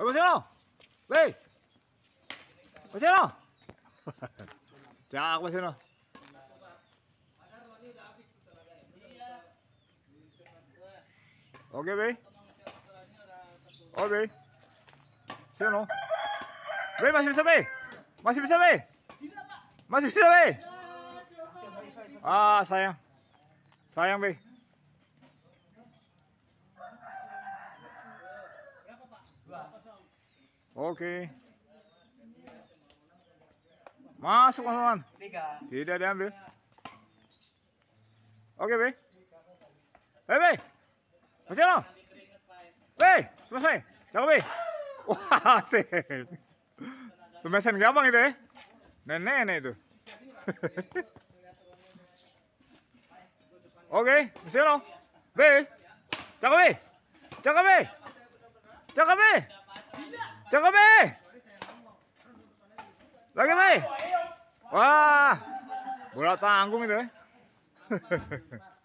喂，王先生，喂，王先生，对啊，王先生。Okay, baby. Okay, baby. See you, no? Baby, masih bisa, baby? Masih bisa, baby? Masih bisa, baby? Ah, sayang. Sayang, baby. Oke. Masuk, Mas Tiga. Tidak diambil. Oke, Be. Hei, eh, Be. Masih lo? Be, selesai. Cakep, Be. Wah, asik. mesin gampang itu ya. Nenek-nenek itu. Oke, masih lo? Be. Cakep, Be. Cakep, Be. Cakep, Be. Jacoby! Lagi May! Wah! Bola tanggung itu ya.